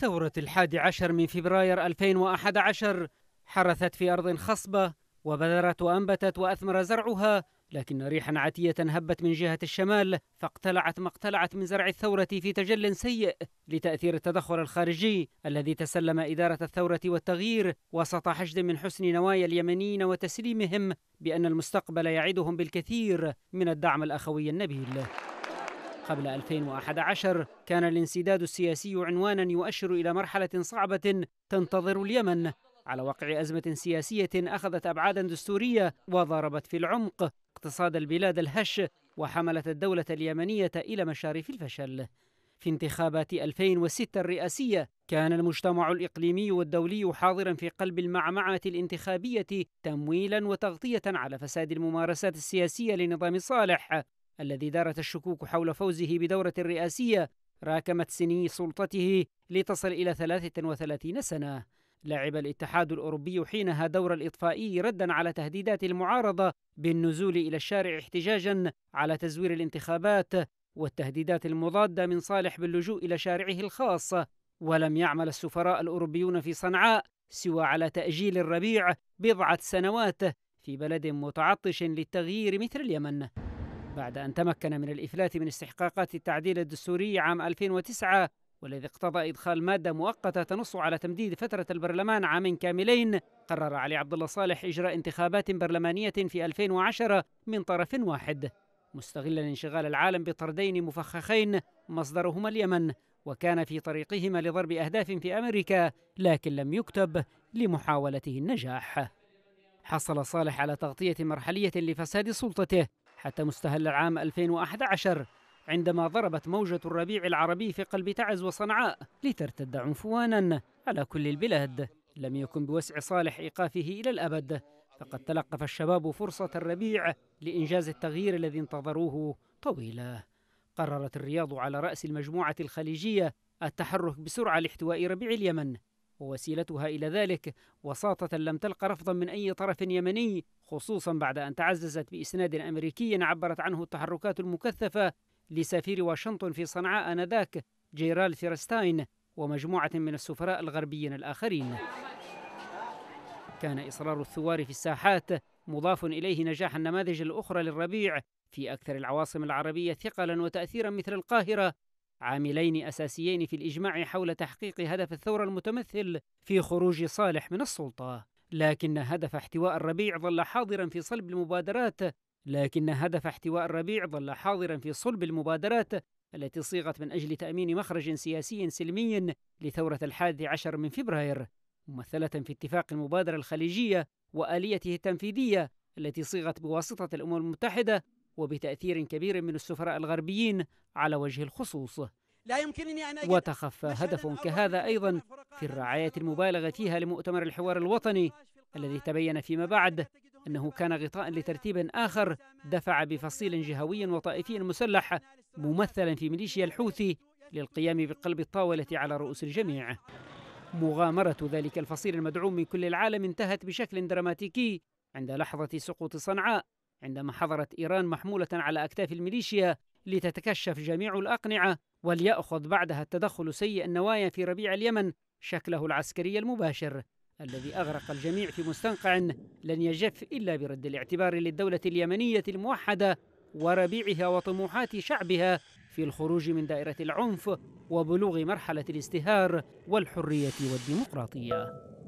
ثورة الحادي عشر من فبراير 2011 حرثت في أرض خصبة وبذرت وأنبتت وأثمر زرعها لكن ريحا عتية هبت من جهة الشمال فاقتلعت ما اقتلعت من زرع الثورة في تجل سيء لتأثير التدخل الخارجي الذي تسلم إدارة الثورة والتغيير وسط حشد من حسن نوايا اليمنيين وتسليمهم بأن المستقبل يعدهم بالكثير من الدعم الأخوي النبيل قبل 2011 كان الانسداد السياسي عنوانا يؤشر إلى مرحلة صعبة تنتظر اليمن على وقع أزمة سياسية أخذت أبعادا دستورية وضربت في العمق اقتصاد البلاد الهش وحملت الدولة اليمنية إلى مشارف الفشل في انتخابات 2006 الرئاسية كان المجتمع الإقليمي والدولي حاضرا في قلب المعمعة الانتخابية تمويلا وتغطية على فساد الممارسات السياسية لنظام صالح الذي دارت الشكوك حول فوزه بدورة رئاسية راكمت سني سلطته لتصل إلى 33 سنة لعب الاتحاد الأوروبي حينها دور الإطفائي ردا على تهديدات المعارضة بالنزول إلى الشارع احتجاجا على تزوير الانتخابات والتهديدات المضادة من صالح باللجوء إلى شارعه الخاص ولم يعمل السفراء الأوروبيون في صنعاء سوى على تأجيل الربيع بضعة سنوات في بلد متعطش للتغيير مثل اليمن بعد أن تمكن من الإفلات من استحقاقات التعديل الدستوري عام 2009 والذي اقتضى إدخال مادة مؤقتة تنص على تمديد فترة البرلمان عامين كاملين قرر علي عبد الله صالح إجراء انتخابات برلمانية في 2010 من طرف واحد مستغلا انشغال العالم بطردين مفخخين مصدرهما اليمن وكان في طريقهما لضرب أهداف في أمريكا لكن لم يكتب لمحاولته النجاح حصل صالح على تغطية مرحلية لفساد سلطته حتى مستهل العام 2011 عندما ضربت موجة الربيع العربي في قلب تعز وصنعاء لترتد عنفوانا على كل البلاد لم يكن بوسع صالح إيقافه إلى الأبد فقد تلقف الشباب فرصة الربيع لإنجاز التغيير الذي انتظروه طويلا قررت الرياض على رأس المجموعة الخليجية التحرك بسرعة لاحتواء ربيع اليمن ووسيلتها إلى ذلك وساطة لم تلق رفضا من أي طرف يمني خصوصا بعد أن تعززت بإسناد أمريكي عبرت عنه التحركات المكثفة لسفير واشنطن في صنعاء آنذاك جيرال فيرستاين ومجموعة من السفراء الغربيين الآخرين كان إصرار الثوار في الساحات مضاف إليه نجاح النماذج الأخرى للربيع في أكثر العواصم العربية ثقلا وتأثيرا مثل القاهرة عاملين أساسيين في الإجماع حول تحقيق هدف الثورة المتمثل في خروج صالح من السلطة لكن هدف احتواء الربيع ظل حاضرا في صلب المبادرات لكن هدف احتواء الربيع ظل حاضرا في صلب المبادرات التي صيغت من أجل تأمين مخرج سياسي سلمي لثورة الحادي عشر من فبراير ممثلة في اتفاق المبادرة الخليجية وآليته التنفيذية التي صيغت بواسطة الأمم المتحدة وبتأثير كبير من السفراء الغربيين على وجه الخصوص لا يمكنني أن أجد وتخفى هدف كهذا أيضا في الرعاية المبالغة فيها لمؤتمر الحوار الوطني الذي تبين فيما بعد أنه كان غطاء لترتيب آخر دفع بفصيل جهوي وطائفي مسلح ممثلا في ميليشيا الحوثي للقيام بقلب الطاولة على رؤوس الجميع مغامرة ذلك الفصيل المدعوم من كل العالم انتهت بشكل دراماتيكي عند لحظة سقوط صنعاء عندما حضرت إيران محمولة على أكتاف الميليشيا لتتكشف جميع الأقنعة وليأخذ بعدها التدخل سيء النوايا في ربيع اليمن شكله العسكري المباشر الذي أغرق الجميع في مستنقع لن يجف إلا برد الاعتبار للدولة اليمنية الموحدة وربيعها وطموحات شعبها في الخروج من دائرة العنف وبلوغ مرحلة الازدهار والحرية والديمقراطية